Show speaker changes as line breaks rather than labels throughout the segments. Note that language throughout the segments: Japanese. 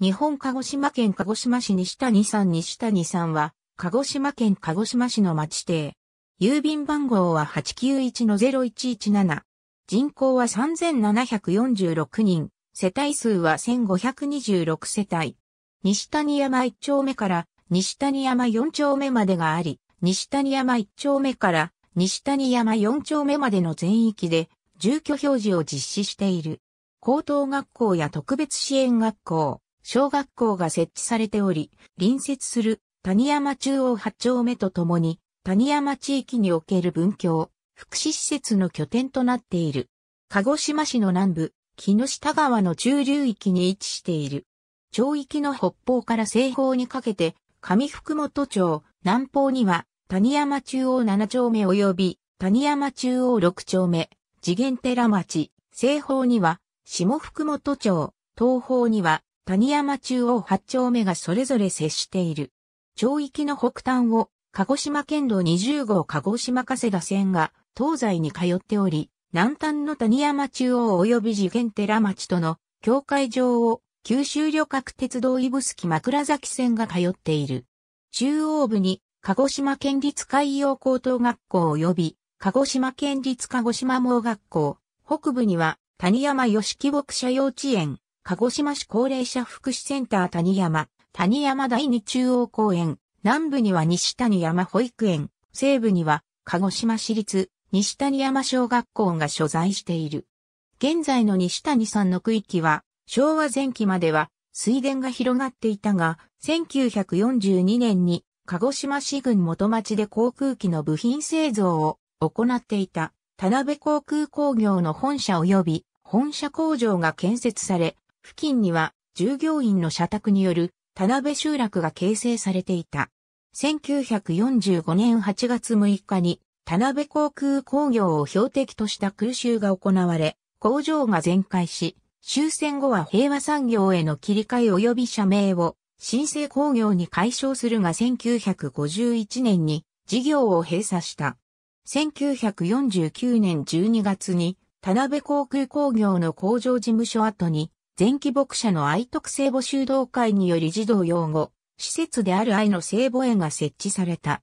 日本鹿児島県鹿児島市西谷さん西谷さんは、鹿児島県鹿児島市の町邸。郵便番号は891-0117。人口は3746人。世帯数は1526世帯。西谷山1丁目から西谷山4丁目までがあり、西谷山1丁目から西谷山4丁目までの全域で住居表示を実施している。高等学校や特別支援学校、小学校が設置されており、隣接する谷山中央八丁目とともに、谷山地域における文教、福祉施設の拠点となっている。鹿児島市の南部、木下川の中流域に位置している。町域の北方から西方にかけて、上福本町、南方には、谷山中央7丁目及び、谷山中央6丁目、次元寺町、西方には、下福本町、東方には、谷山中央8丁目がそれぞれ接している。町域の北端を、鹿児島県道20号鹿児島加世田線が東西に通っており、南端の谷山中央及び次元寺町との境界上を九州旅客鉄道スキ枕崎線が通っている。中央部に鹿児島県立海洋高等学校及び鹿児島県立鹿児島盲学校、北部には谷山吉木牧社幼稚園、鹿児島市高齢者福祉センター谷山、谷山第二中央公園、南部には西谷山保育園、西部には鹿児島市立西谷山小学校が所在している。現在の西谷山の区域は、昭和前期までは水田が広がっていたが、1942年に鹿児島市郡元町で航空機の部品製造を行っていた田辺航空工業の本社及び本社工場が建設され、付近には従業員の社宅による田辺集落が形成されていた。1945年8月6日に田辺航空工業を標的とした空襲が行われ、工場が全壊し、終戦後は平和産業への切り替え及び社名を新生工業に解消するが1951年に事業を閉鎖した。1949年12月に田辺航空工業の工場事務所跡に前期牧者の愛徳性母修道会により児童養護、施設である愛の聖母園が設置された。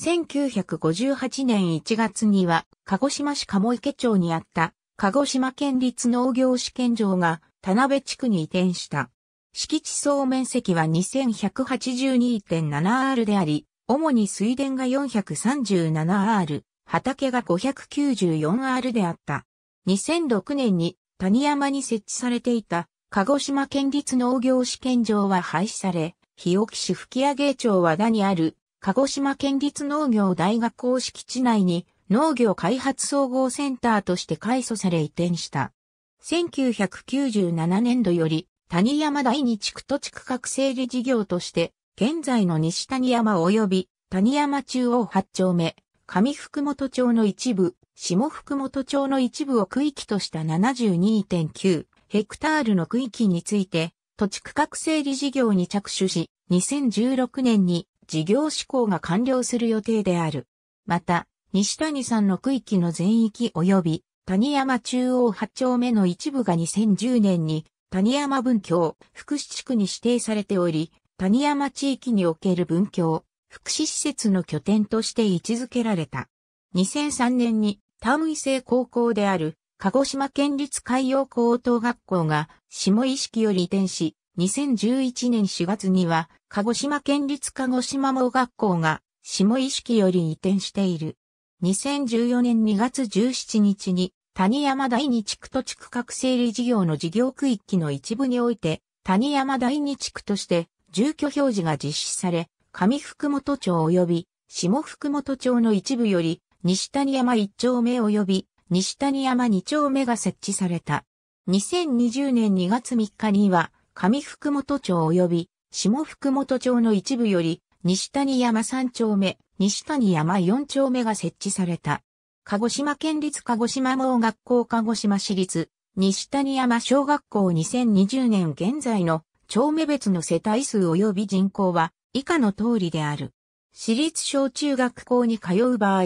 1958年1月には、鹿児島市鴨池町にあった鹿児島県立農業試験場が田辺地区に移転した。敷地総面積は 2182.7R であり、主に水田が 437R、畑が 594R であった。2006年に谷山に設置されていた鹿児島県立農業試験場は廃止され、日置市吹上町和田にある鹿児島県立農業大学校敷地内に農業開発総合センターとして改祖され移転した。1997年度より谷山第二地区と地区画整理事業として、現在の西谷山及び谷山中央八丁目、上福本町の一部、下福本町の一部を区域とした72.9ヘクタールの区域について、土地区画整理事業に着手し、2016年に事業施行が完了する予定である。また、西谷さんの区域の全域及び、谷山中央8丁目の一部が2010年に、谷山文教、福祉地区に指定されており、谷山地域における文教、福祉施設の拠点として位置づけられた。2003年に、タン位制高校である鹿児島県立海洋高等学校が下意識より移転し、2011年4月には、鹿児島県立鹿児島盲学校が下意識より移転している。2014年2月17日に、谷山第二地区と地区核整理事業の事業区域の一部において、谷山第二地区として住居表示が実施され、上福本町及び下福本町の一部より西谷山一丁目及び西谷山2丁目が設置された。2020年2月3日には、上福本町及び下福本町の一部より、西谷山3丁目、西谷山4丁目が設置された。鹿児島県立鹿児島盲学校鹿児島市立西谷山小学校2020年現在の町目別の世帯数及び人口は以下の通りである。私立小中学校に通う場合、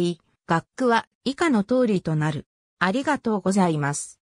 学区は以下の通りとなる。ありがとうございます。